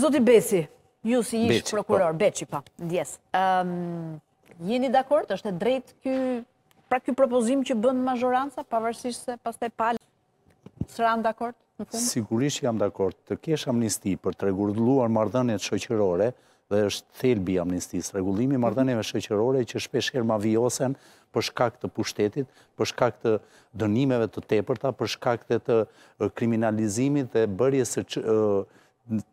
Zoti Besi, ju si ish po. prokuror, Beqi, pa, po, ndjes. Ehm, jeni dakord, është e drejt pra kjo propozim që bënë mazhoranca, pavarësisht se pas të e palë, së ranë dakord? Sigurisht që jam dakord, të kesh amnisti për të regulluar mardhënjet shëqërore, dhe është thelbi amnistis, regullimi mardhënjeve shëqërore që shpesher ma vijosen për shkak të pushtetit, për shkak të dënimeve të tepërta, për shkak të kriminalizimit dhe bërje së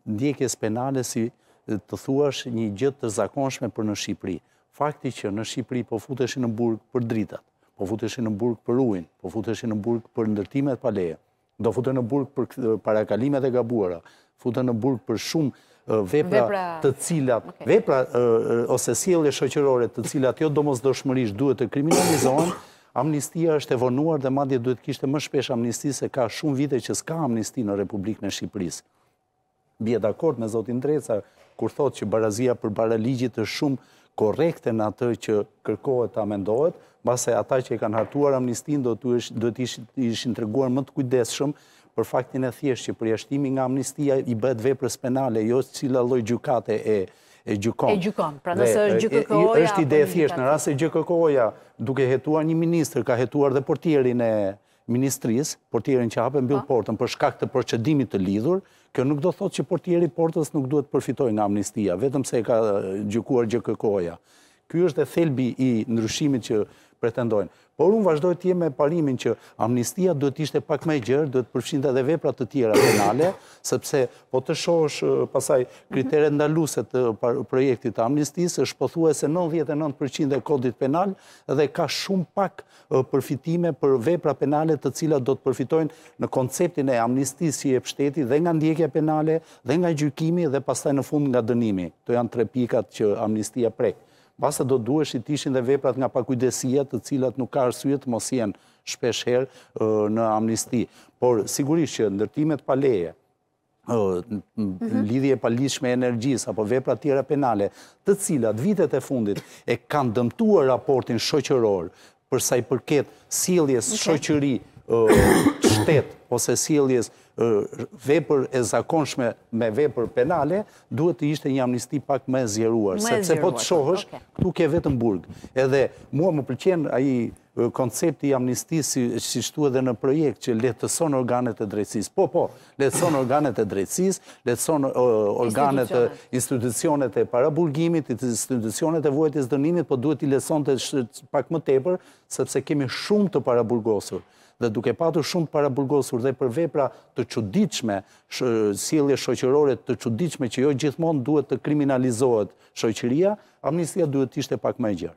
ndjekjes penale si të thuash një gjithë të zakonshme për në Shqipëri. Fakti që në Shqipëri po futeshin në burg për dritat, po futeshin në burg për ujin, po futeshin në burg për ndërtimet pa leje, do futen në burg për parakalimet e gabuara, futen në burg për shumë vepra të cilat, vepra ose siel e shëqërore të cilat jo do mos do duhet të kriminalizohen, Amnistia është evonuar dhe madje duhet kishte më shpesh amnistisë ka shumë vite që s'ka amnistinë në Republikën e Shqipërisë bje dakord me Zotin Dreca, kur thot që barazia për baraligjit është shumë korekte në atë që kërkohet të amendohet, base ata që i kanë hartuar amnistin, do të ishë në tërguar më të kujdes shumë, për faktin e thjesht që përjashtimi nga amnistia i bëhet veprës penale, jo cila loj gjukate e gjukon. E gjukon, pra nëse është gjukëkoja... është ide e thjesht, në rast e gjukëkoja, duke hetuar një ministrë, ka hetuar dhe portierin e ministrisë, portierin që hape mbil po. portën për shkak të përqedimit të lidhur, kjo nuk do thot që portieri portës nuk duhet përfitoj nga amnistia, vetëm se ka gjukuar gjëkëkoja. Kjo është e thelbi i ndryshimit që pretendojnë. Por unë vazhdoj të jemi me parimin që amnistia duhet ishte pak me gjërë, duhet përfshinda dhe veprat të tjera penale, sepse po të shosh pasaj kriteret ndaluset të projektit të amnistis, është pëthuaj se 99% e kodit penal dhe ka shumë pak përfitime për vepra penale të cilat do të përfitojnë në konceptin e amnistis si e pështeti dhe nga ndjekja penale dhe nga gjykimi dhe pastaj në fund nga dënimi. Të janë tre pikat që amnistia prekë. Basa do duesh i tishin dhe veprat nga pakujdesia të cilat nuk ka rësujet mos jenë shpesher në amnisti. Por sigurisht që ndërtimet paleje, mhm. lidhje palishme energjis apo vepra tjera penale, të cilat vitet e fundit e kanë dëmtuar raportin shoqëror përsa i përket siljes shoqëri shtetë ose sieljes vepër e zakonshme me vepër penale, duhet të ishte një amnisti pak me zjeruar. Me zjeruar, Se po të shohësh, po, tu ke vetë në burg. Edhe mua më përqenë aji koncepti i amnistisi që shtu edhe në projekt që letëson organet e drejtsis. Po, po, letëson organet e drejtsis, letëson organet e institucionet e paraburgimit, institucionet e vojtis dënimit, po duhet i letëson të pak më tepër, sepse kemi shumë të paraburgosur. Dhe duke patur shumë të paraburgosur dhe për vepra të quditshme, sielje shoqërore të quditshme që jo gjithmonë duhet të kriminalizohet shoqëria, amnistia duhet ishte pak më e gjërë.